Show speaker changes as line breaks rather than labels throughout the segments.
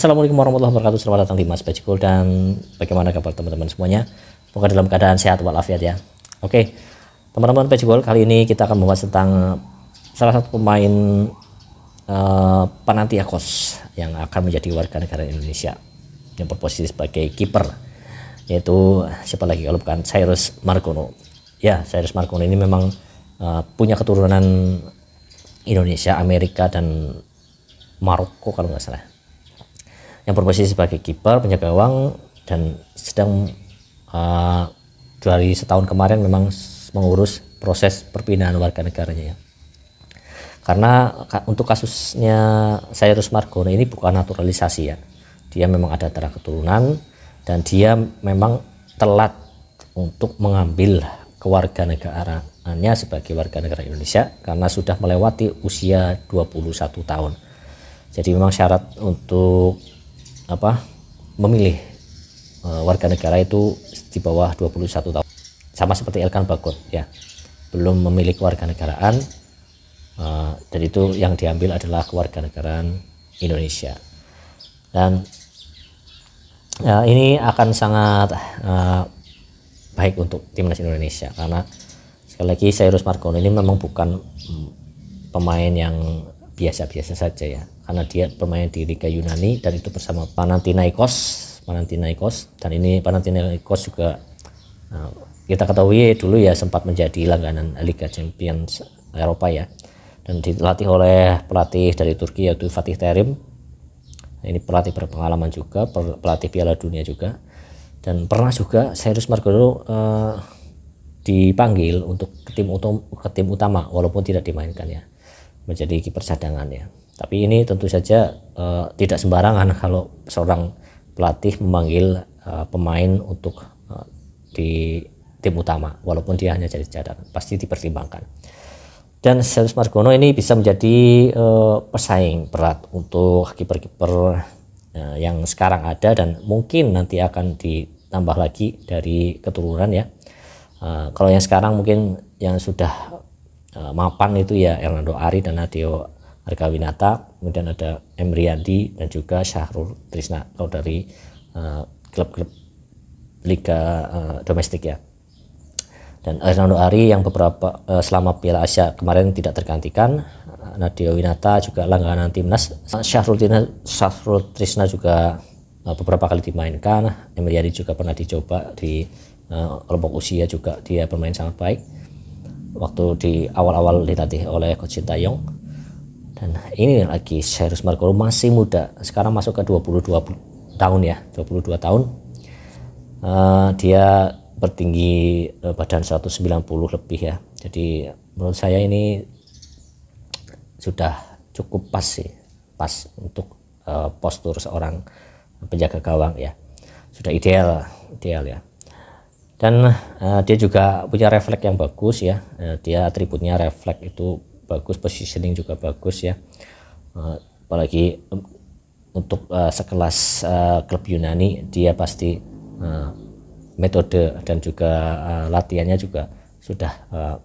Assalamualaikum warahmatullahi wabarakatuh. Selamat datang di Mas Bajikul dan bagaimana kabar teman-teman semuanya? Semoga dalam keadaan sehat walafiat ya. Oke, teman-teman Bajikul kali ini kita akan membahas tentang salah satu pemain uh, eh, Panathiakos yang akan menjadi warga negara Indonesia yang berposisi sebagai kiper yaitu siapa lagi kalau bukan Cyrus Margono. Ya, Cyrus Margono ini memang uh, punya keturunan Indonesia, Amerika dan Maroko kalau nggak salah yang berposisi sebagai kiper penjaga gawang dan sedang uh, dari setahun kemarin memang mengurus proses perpindahan warga negaranya ya karena untuk kasusnya saya Cyrus Margono ini bukan naturalisasi ya dia memang ada darah keturunan dan dia memang telat untuk mengambil kewarganegaraannya sebagai warga negara Indonesia karena sudah melewati usia 21 tahun jadi memang syarat untuk apa memilih uh, warga negara itu di bawah 21 tahun sama seperti Elkan Bagot ya belum memiliki warga negaraan uh, eh, dan itu yang diambil adalah warga kewarganegaraan Indonesia dan eh, ini akan sangat uh, baik untuk timnas Indonesia karena sekali lagi Cyrus Marcon ini memang bukan mm, pemain yang biasa-biasa saja ya karena dia pemain di Liga Yunani dan itu bersama Panathinaikos Panathinaikos dan ini Panathinaikos juga eh, kita ketahui dulu ya sempat menjadi langganan Liga Champions Eropa ya dan dilatih oleh pelatih dari Turki yaitu Fatih Terim ini pelatih berpengalaman juga pelatih Piala Dunia juga dan pernah juga Serius Margono uh, eh, dipanggil untuk ke tim, utama, ke tim utama walaupun tidak dimainkan ya menjadi kiper cadangan ya. Tapi ini tentu saja uh, tidak sembarangan kalau seorang pelatih memanggil uh, pemain untuk uh, di tim utama walaupun dia hanya jadi cadangan pasti dipertimbangkan. Dan Sergio Margono ini bisa menjadi uh, pesaing berat untuk kiper-kiper uh, yang sekarang ada dan mungkin nanti akan ditambah lagi dari keturunan ya. Uh, kalau yang sekarang mungkin yang sudah Eh, mapan itu ya Ernando Ari dan Nadeo Arkawinata kemudian ada Emriandi dan juga Syahrul Trisna kalau dari eh, klub-klub uh, liga uh, domestik ya dan Ernando Ari yang beberapa uh, selama Piala Asia kemarin tidak tergantikan Nadeo Winata juga langganan timnas Syahrul, Trisna, Syahrul Trisna juga beberapa kali dimainkan Emriyadi juga pernah dicoba di uh, usia juga dia bermain sangat baik waktu di awal-awal dilatih oleh Coach Sintayong dan ini lagi Cyrus Markoro masih muda sekarang masuk ke 22 tahun ya 22 tahun uh, dia bertinggi uh, badan 190 lebih ya jadi menurut saya ini sudah cukup pas sih pas untuk uh, postur seorang penjaga gawang ya sudah ideal ideal ya dan uh, dia juga punya refleks yang bagus ya uh, dia atributnya refleks itu bagus positioning juga bagus ya uh, apalagi um, untuk uh, sekelas uh, klub Yunani dia pasti uh, metode dan juga uh, latihannya juga sudah uh,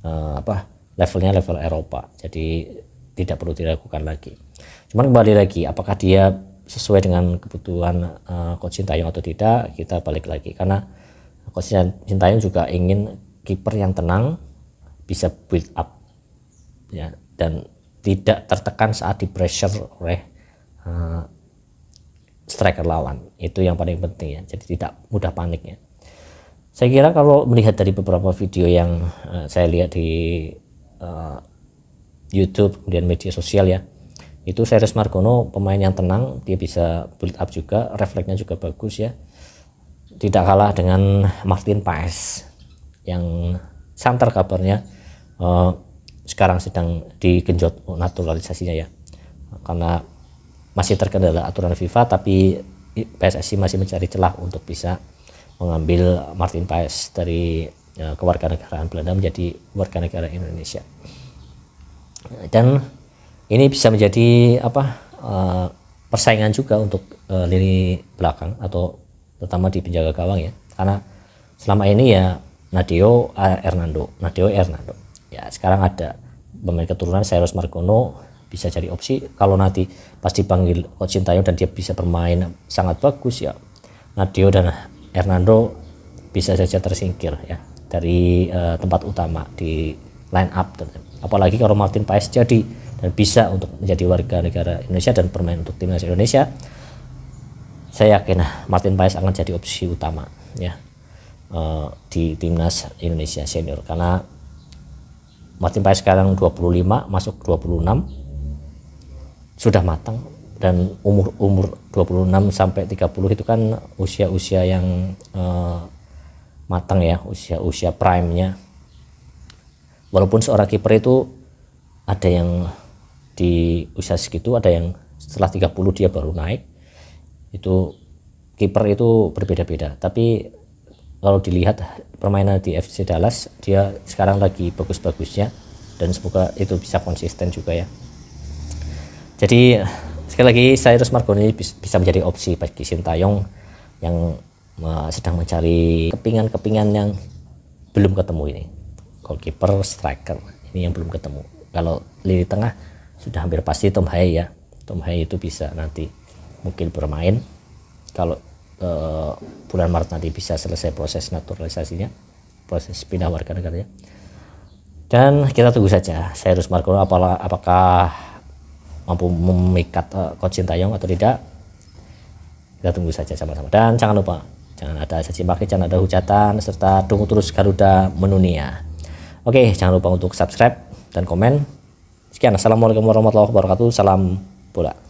uh, apa levelnya level Eropa jadi tidak perlu diragukan lagi cuman kembali lagi apakah dia sesuai dengan kebutuhan uh, coach Sintayong atau tidak kita balik lagi karena Coach Sintayong juga ingin kiper yang tenang bisa build up ya dan tidak tertekan saat di pressure oleh uh, striker lawan itu yang paling penting ya jadi tidak mudah paniknya. saya kira kalau melihat dari beberapa video yang uh, saya lihat di uh, YouTube kemudian media sosial ya itu Serius Margono pemain yang tenang dia bisa build up juga refleksnya juga bagus ya tidak kalah dengan Martin Paes yang santer kabarnya uh, sekarang sedang digenjot naturalisasinya ya karena masih terkendala aturan FIFA tapi PSSI masih mencari celah untuk bisa mengambil Martin Paes dari ya, kewarganegaraan Belanda menjadi warga negara Indonesia dan ini bisa menjadi apa uh, persaingan juga untuk uh, lini belakang atau terutama di penjaga gawang ya karena selama ini ya Nadio eh, Hernando Nadio Hernando ya sekarang ada pemain keturunan Cyrus Margono bisa jadi opsi kalau nanti pasti panggil Coach dan dia bisa bermain sangat bagus ya Nadio dan Hernando bisa saja tersingkir ya dari uh, tempat utama di line up apalagi kalau Martin Paes jadi dan bisa untuk menjadi warga negara Indonesia dan bermain untuk timnas Indonesia saya yakin nah, Martin Paes akan jadi opsi utama ya eh, di timnas Indonesia senior karena Martin Paes sekarang 25 masuk 26 sudah matang dan umur umur 26 sampai 30 itu kan usia-usia yang uh, matang ya usia-usia prime-nya walaupun seorang kiper itu ada yang di usia segitu ada yang setelah 30 dia baru naik itu kiper itu berbeda-beda tapi kalau dilihat permainan di FC Dallas dia sekarang lagi bagus-bagusnya dan semoga itu bisa konsisten juga ya jadi sekali lagi Cyrus Margoni bisa menjadi opsi bagi Sintayong yang sedang mencari kepingan-kepingan yang belum ketemu ini goalkeeper striker ini yang belum ketemu kalau lini tengah sudah hampir pasti Tom Hay ya Tom Hay itu bisa nanti mungkin bermain kalau e, bulan Maret nanti bisa selesai proses naturalisasinya proses pindah warga negaranya dan kita tunggu saja saya Marco apalah, apakah mampu memikat e, coach Sintayong atau tidak kita tunggu saja sama-sama dan jangan lupa jangan ada saksi pakai jangan ada hujatan serta tunggu terus Garuda menunia oke jangan lupa untuk subscribe dan komen sekian assalamualaikum warahmatullahi wabarakatuh salam bola